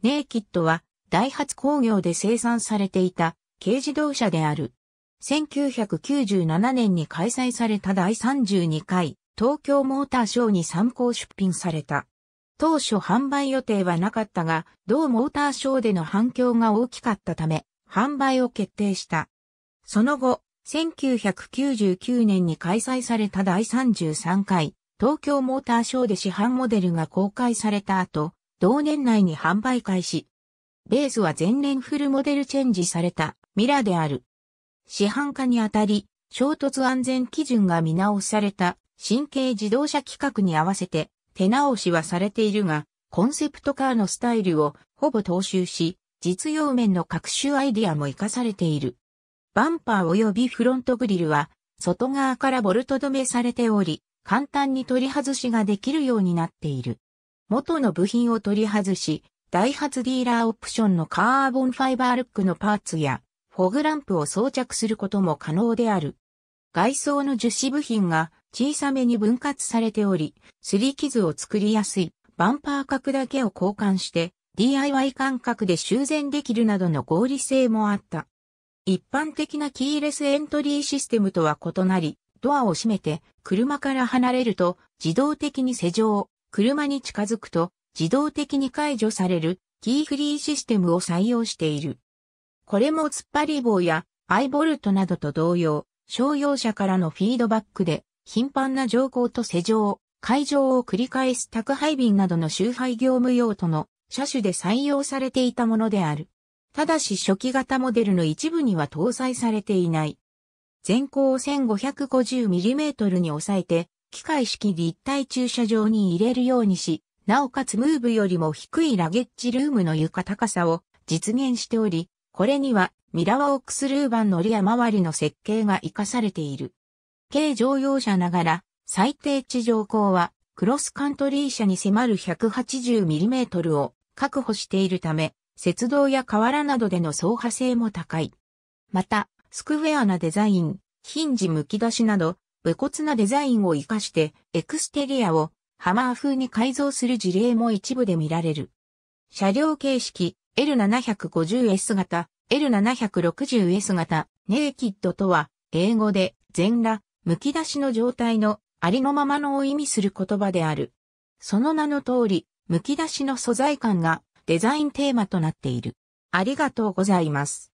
ネイキッドは、ダイハツ工業で生産されていた軽自動車である。1997年に開催された第32回東京モーターショーに参考出品された。当初販売予定はなかったが、同モーターショーでの反響が大きかったため、販売を決定した。その後、1999年に開催された第33回東京モーターショーで市販モデルが公開された後、同年内に販売開始。ベースは前年フルモデルチェンジされたミラである。市販化にあたり、衝突安全基準が見直された神経自動車規格に合わせて手直しはされているが、コンセプトカーのスタイルをほぼ踏襲し、実用面の各種アイディアも活かされている。バンパー及びフロントグリルは、外側からボルト止めされており、簡単に取り外しができるようになっている。元の部品を取り外し、ダイハツディーラーオプションのカーボンファイバールックのパーツや、フォグランプを装着することも可能である。外装の樹脂部品が小さめに分割されており、すり傷を作りやすいバンパー角だけを交換して DIY 感覚で修繕できるなどの合理性もあった。一般的なキーレスエントリーシステムとは異なり、ドアを閉めて車から離れると自動的に施錠、車に近づくと自動的に解除されるキーフリーシステムを採用している。これも突っ張り棒やアイボルトなどと同様、商用車からのフィードバックで頻繁な乗降と施錠、会場を繰り返す宅配便などの周配業務用途の車種で採用されていたものである。ただし初期型モデルの一部には搭載されていない。全高 1550mm に抑えて機械式立体駐車場に入れるようにし、なおかつムーブよりも低いラゲッジルームの床高さを実現しており、これにはミラワオックスルーバン乗りや周りの設計が活かされている。軽乗用車ながら最低地上高はクロスカントリー車に迫る 180mm を確保しているため、雪道や河原などでの走破性も高い。また、スクウェアなデザイン、ヒンジ剥き出しなど、武骨なデザインを活かしてエクステリアをハマー風に改造する事例も一部で見られる。車両形式 L750S 型、L760S 型、ネイキッドとは英語で全裸、剥き出しの状態のありのままのを意味する言葉である。その名の通り、剥き出しの素材感がデザインテーマとなっている。ありがとうございます。